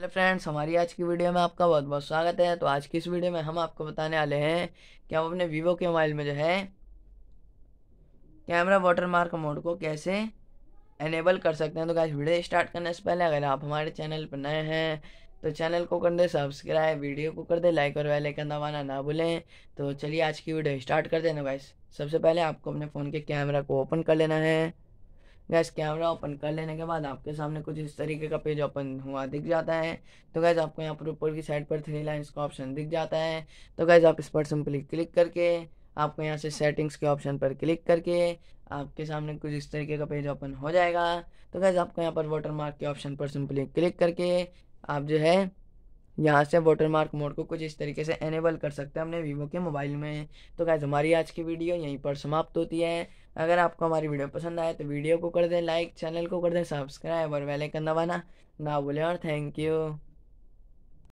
hello friends हमारी आज की वीडियो में आपका बहुत बहुत स्वागत है तो आज की इस वीडियो में हम आपको बताने वाले हैं कि हम अपने वीवो के मोबाइल में जो है कैमरा वाटरमार्क मोड को कैसे एनेबल कर सकते हैं तो गाइस वीडियो स्टार्ट करने से पहले अगर आप हमारे चैनल पर नए हैं तो चैनल को कर दे सब्सक्राइब वीडियो को कर दे लाइक और बेल दबाना ना भूलें तो चलिए आज की वीडियो स्टार्ट कर देना गाइस सबसे पहले आपको अपने फ़ोन के कैमरा को ओपन कर लेना है गैस कैमरा ओपन कर लेने के बाद आपके सामने कुछ इस तरीके का पेज ओपन हुआ दिख जाता है तो गैस आपको यहाँ पर ऊपर की साइड पर थ्री लाइन्स का ऑप्शन दिख जाता है तो गैस आप इस पर सिंपली क्लिक करके आपको यहाँ से सेटिंग्स के ऑप्शन पर क्लिक करके आपके सामने कुछ इस तरीके का पेज ओपन हो जाएगा तो गैस आपको यहाँ पर वाटर मार्क के ऑप्शन पर सिंपली क्लिक करके आप जो है यहाँ से वाटर मार्क मोड को कुछ इस तरीके से एनेबल कर सकते हैं अपने वीवो के मोबाइल में तो गैस हमारी आज की वीडियो यहीं पर समाप्त होती है अगर आपको हमारी वीडियो पसंद आए तो वीडियो को कर दें लाइक चैनल को कर दें सब्सक्राइब और वेलाइकन दबाना ना भूलें और थैंक यू